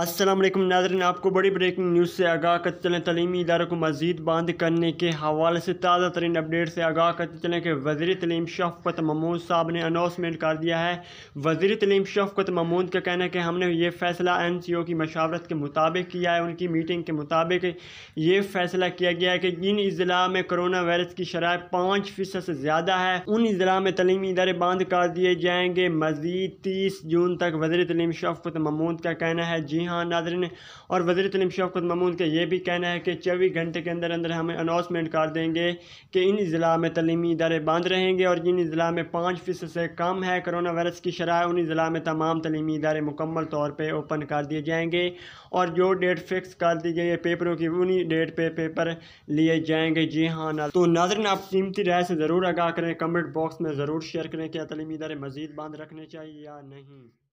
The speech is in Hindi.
अस्सलाम वालेकुम नाजरन आपको बड़ी ब्रेकिंग न्यूज़ से आगाह करते चलें तलीमी इदारों को मजीद बंद करने के हवाले से ताज़ा तरीन अपडेट से आगाह करते चलें कि वजीर तलीम शफकत महमूद साहब ने अनाउंसमेंट कर दिया है वजीर तलीम शफकत महमूद का कहना है कि हमने ये फ़ैसला एन सी ओ की मशावरत के मुताबिक किया है उनकी मीटिंग के मुताबिक ये फ़ैसला किया गया है कि जिन अजला में करोना वायरस की शराय पाँच फ़ीसद से ज़्यादा है उन अजला में तलीमी इदारे बंद कर दिए जाएँगे मज़ीद तीस जून तक वजीर तलीम शफकत महमूद का कहना है जी हाँ नाजरन और वजी तलीम शौकत महमूद का यह भी कहना है कि चौबीस घंटे के अंदर अंदर हमें अनाउंसमेंट कर देंगे कि इन ज़िला में तलीमी इदारे बंद रहेंगे और जिन ज़िला में पाँच फ़ीसद से कम है करोना वायरस की शराह उन ज़िला में तमाम तलीमी इदारे मुकम्मल तौर पर ओपन कर दिए जाएंगे और जो डेट फिक्स कर दी गई है पेपरों की उन्हीं डेट पर पे पेपर लिए जाएंगे जी हाँ ना तो नाजरन आप कीमती राय से ज़रूर आगाह करें कमेंट बॉक्स में ज़रूर शेयर करें क्या तलीमी इदारे मज़ीद बंद रखने चाहिए या नहीं